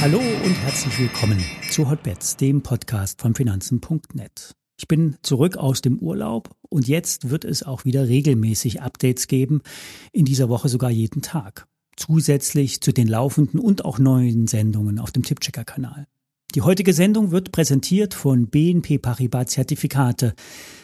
Hallo und herzlich willkommen zu Hotbets, dem Podcast von Finanzen.net. Ich bin zurück aus dem Urlaub und jetzt wird es auch wieder regelmäßig Updates geben, in dieser Woche sogar jeden Tag, zusätzlich zu den laufenden und auch neuen Sendungen auf dem Tippchecker-Kanal. Die heutige Sendung wird präsentiert von BNP Paribas Zertifikate,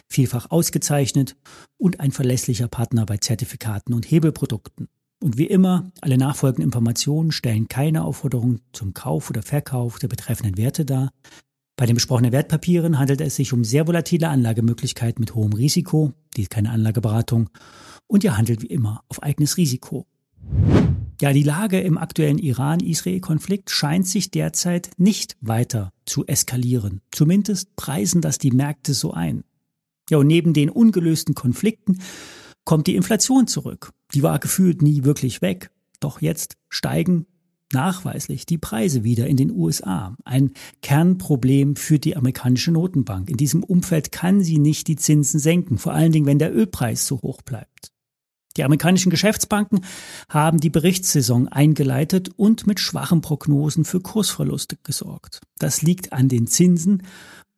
vielfach ausgezeichnet und ein verlässlicher Partner bei Zertifikaten und Hebelprodukten. Und wie immer, alle nachfolgenden Informationen stellen keine Aufforderung zum Kauf oder Verkauf der betreffenden Werte dar. Bei den besprochenen Wertpapieren handelt es sich um sehr volatile Anlagemöglichkeiten mit hohem Risiko, dies keine Anlageberatung, und ihr handelt wie immer auf eigenes Risiko. Ja, die Lage im aktuellen Iran-Israel-Konflikt scheint sich derzeit nicht weiter zu eskalieren. Zumindest preisen das die Märkte so ein. Ja, und neben den ungelösten Konflikten kommt die Inflation zurück. Die war gefühlt nie wirklich weg. Doch jetzt steigen nachweislich die Preise wieder in den USA. Ein Kernproblem für die amerikanische Notenbank. In diesem Umfeld kann sie nicht die Zinsen senken, vor allen Dingen, wenn der Ölpreis so hoch bleibt. Die amerikanischen Geschäftsbanken haben die Berichtssaison eingeleitet und mit schwachen Prognosen für Kursverluste gesorgt. Das liegt an den Zinsen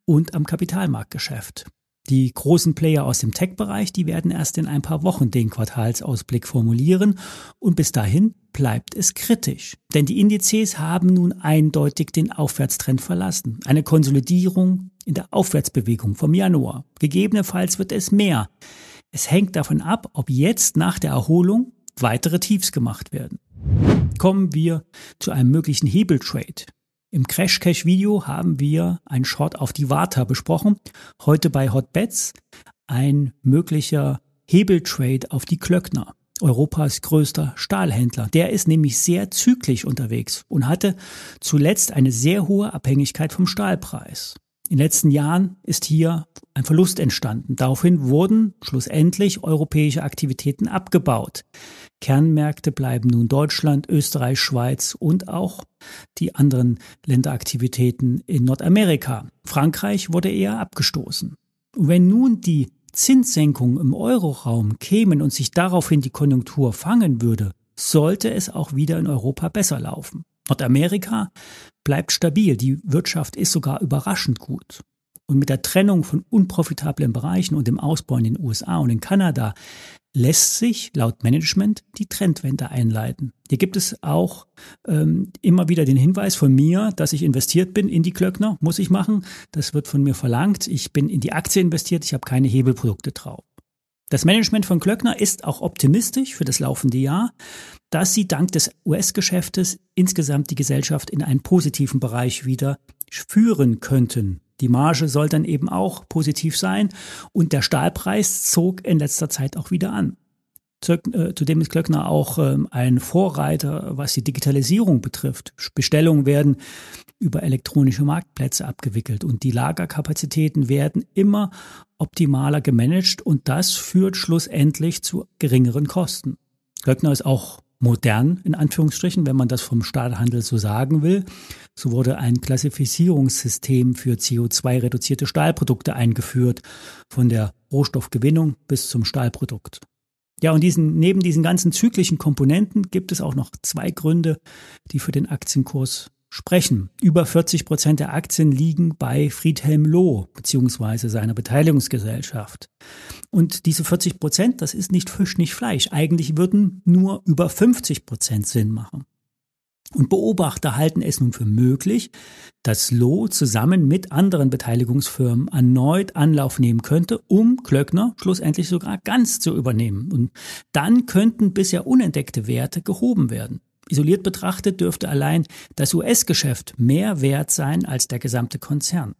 und am Kapitalmarktgeschäft. Die großen Player aus dem Tech-Bereich, die werden erst in ein paar Wochen den Quartalsausblick formulieren und bis dahin bleibt es kritisch. Denn die Indizes haben nun eindeutig den Aufwärtstrend verlassen. Eine Konsolidierung in der Aufwärtsbewegung vom Januar. Gegebenenfalls wird es mehr. Es hängt davon ab, ob jetzt nach der Erholung weitere Tiefs gemacht werden. Kommen wir zu einem möglichen Hebeltrade. Im Crash Cash Video haben wir einen Short auf die Warta besprochen. Heute bei Hotbets ein möglicher Hebeltrade auf die Klöckner. Europas größter Stahlhändler. Der ist nämlich sehr zyklisch unterwegs und hatte zuletzt eine sehr hohe Abhängigkeit vom Stahlpreis. In den letzten Jahren ist hier ein Verlust entstanden. Daraufhin wurden schlussendlich europäische Aktivitäten abgebaut. Kernmärkte bleiben nun Deutschland, Österreich, Schweiz und auch die anderen Länderaktivitäten in Nordamerika. Frankreich wurde eher abgestoßen. Wenn nun die Zinssenkungen im Euroraum kämen und sich daraufhin die Konjunktur fangen würde, sollte es auch wieder in Europa besser laufen. Nordamerika bleibt stabil, die Wirtschaft ist sogar überraschend gut. Und mit der Trennung von unprofitablen Bereichen und dem Ausbau in den USA und in Kanada lässt sich laut Management die Trendwende einleiten. Hier gibt es auch ähm, immer wieder den Hinweis von mir, dass ich investiert bin in die Klöckner, muss ich machen. Das wird von mir verlangt. Ich bin in die Aktie investiert, ich habe keine Hebelprodukte drauf. Das Management von Klöckner ist auch optimistisch für das laufende Jahr, dass sie dank des US-Geschäftes insgesamt die Gesellschaft in einen positiven Bereich wieder führen könnten. Die Marge soll dann eben auch positiv sein und der Stahlpreis zog in letzter Zeit auch wieder an. Äh, Zudem ist Klöckner auch ähm, ein Vorreiter, was die Digitalisierung betrifft. Bestellungen werden über elektronische Marktplätze abgewickelt und die Lagerkapazitäten werden immer optimaler gemanagt und das führt schlussendlich zu geringeren Kosten. Klöckner ist auch modern, in Anführungsstrichen, wenn man das vom Stahlhandel so sagen will. So wurde ein Klassifizierungssystem für CO2-reduzierte Stahlprodukte eingeführt, von der Rohstoffgewinnung bis zum Stahlprodukt. Ja, und diesen, neben diesen ganzen zyklischen Komponenten gibt es auch noch zwei Gründe, die für den Aktienkurs sprechen. Über 40 Prozent der Aktien liegen bei Friedhelm Loh beziehungsweise seiner Beteiligungsgesellschaft. Und diese 40 Prozent, das ist nicht Fisch, nicht Fleisch. Eigentlich würden nur über 50 Prozent Sinn machen. Und Beobachter halten es nun für möglich, dass Loh zusammen mit anderen Beteiligungsfirmen erneut Anlauf nehmen könnte, um Klöckner schlussendlich sogar ganz zu übernehmen. Und dann könnten bisher unentdeckte Werte gehoben werden. Isoliert betrachtet dürfte allein das US-Geschäft mehr wert sein als der gesamte Konzern.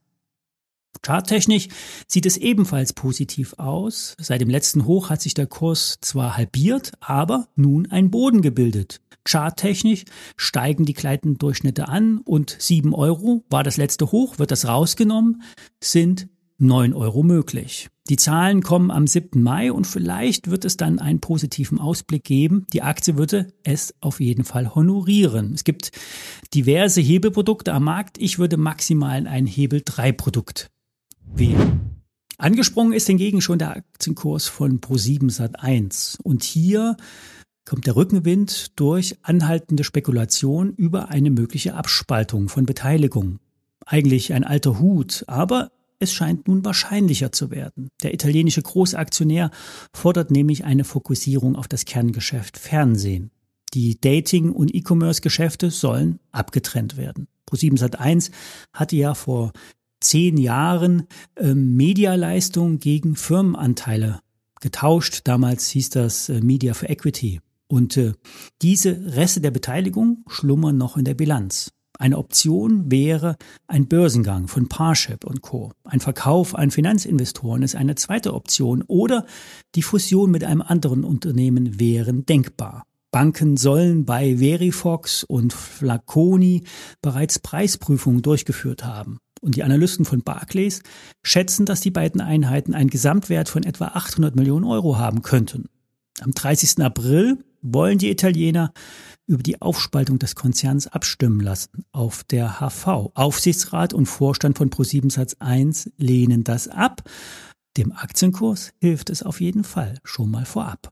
Charttechnisch sieht es ebenfalls positiv aus. Seit dem letzten Hoch hat sich der Kurs zwar halbiert, aber nun ein Boden gebildet. Charttechnisch steigen die gleitenden Durchschnitte an und 7 Euro war das letzte Hoch, wird das rausgenommen, sind 9 Euro möglich. Die Zahlen kommen am 7. Mai und vielleicht wird es dann einen positiven Ausblick geben. Die Aktie würde es auf jeden Fall honorieren. Es gibt diverse Hebelprodukte am Markt. Ich würde maximal ein Hebel 3 Produkt wählen. Angesprungen ist hingegen schon der Aktienkurs von Pro7 Sat1. Und hier kommt der Rückenwind durch anhaltende Spekulation über eine mögliche Abspaltung von Beteiligungen. Eigentlich ein alter Hut, aber es scheint nun wahrscheinlicher zu werden. Der italienische Großaktionär fordert nämlich eine Fokussierung auf das Kerngeschäft Fernsehen. Die Dating- und E-Commerce-Geschäfte sollen abgetrennt werden. Pro7 Sat1 hatte ja vor zehn Jahren ähm, Medialeistung gegen Firmenanteile getauscht. Damals hieß das äh, Media for Equity. Und äh, diese Reste der Beteiligung schlummern noch in der Bilanz. Eine Option wäre ein Börsengang von Parship und Co. Ein Verkauf an Finanzinvestoren ist eine zweite Option oder die Fusion mit einem anderen Unternehmen wären denkbar. Banken sollen bei Verifox und Flaconi bereits Preisprüfungen durchgeführt haben und die Analysten von Barclays schätzen, dass die beiden Einheiten einen Gesamtwert von etwa 800 Millionen Euro haben könnten. Am 30. April wollen die Italiener über die Aufspaltung des Konzerns abstimmen lassen auf der HV. Aufsichtsrat und Vorstand von ProSieben Satz 1 lehnen das ab. Dem Aktienkurs hilft es auf jeden Fall schon mal vorab.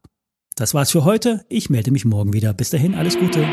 Das war's für heute. Ich melde mich morgen wieder. Bis dahin alles Gute.